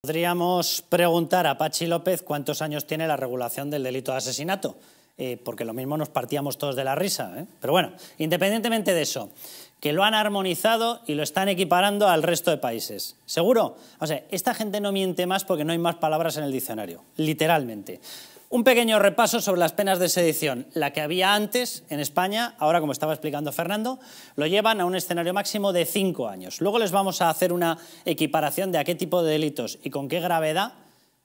Podríamos preguntar a Pachi López cuántos años tiene la regulación del delito de asesinato, eh, porque lo mismo nos partíamos todos de la risa. ¿eh? Pero bueno, independientemente de eso, que lo han armonizado y lo están equiparando al resto de países. ¿Seguro? O sea, esta gente no miente más porque no hay más palabras en el diccionario, literalmente. Un pequeño repaso sobre las penas de sedición. La que había antes en España, ahora como estaba explicando Fernando, lo llevan a un escenario máximo de cinco años. Luego les vamos a hacer una equiparación de a qué tipo de delitos y con qué gravedad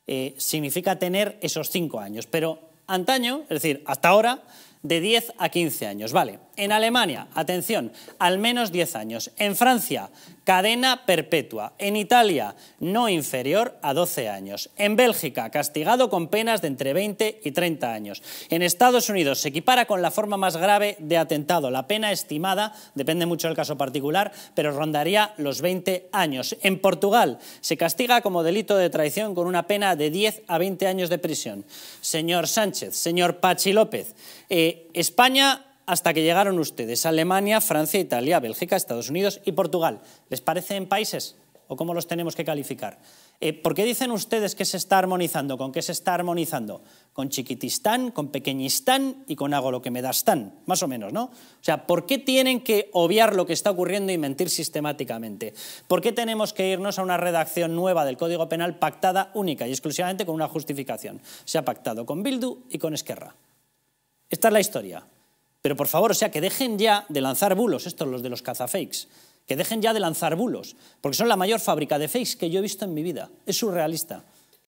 eh, significa tener esos cinco años. Pero antaño, es decir, hasta ahora, de 10 a 15 años. Vale, en Alemania, atención, al menos 10 años. En Francia, cadena perpetua. En Italia, no inferior a 12 años. En Bélgica, castigado con penas de entre 20 y 30 años. En Estados Unidos, se equipara con la forma más grave de atentado. La pena estimada, depende mucho del caso particular, pero rondaría los 20 años. En Portugal, se castiga como delito de traición con una pena de 10 a 20 años de prisión. Señor Sánchez, señor Pachi López, eh, España hasta que llegaron ustedes, Alemania, Francia, Italia, Bélgica, Estados Unidos y Portugal. ¿Les parecen países o cómo los tenemos que calificar? Eh, ¿Por qué dicen ustedes que se está armonizando? ¿Con qué se está armonizando? Con chiquitistán, con pequeñistán y con hago lo que me da tan, más o menos, ¿no? O sea, ¿por qué tienen que obviar lo que está ocurriendo y mentir sistemáticamente? ¿Por qué tenemos que irnos a una redacción nueva del Código Penal pactada única y exclusivamente con una justificación? Se ha pactado con Bildu y con Esquerra. Esta es la historia. Pero por favor, o sea, que dejen ya de lanzar bulos, estos los de los cazafakes, que dejen ya de lanzar bulos, porque son la mayor fábrica de fakes que yo he visto en mi vida. Es surrealista.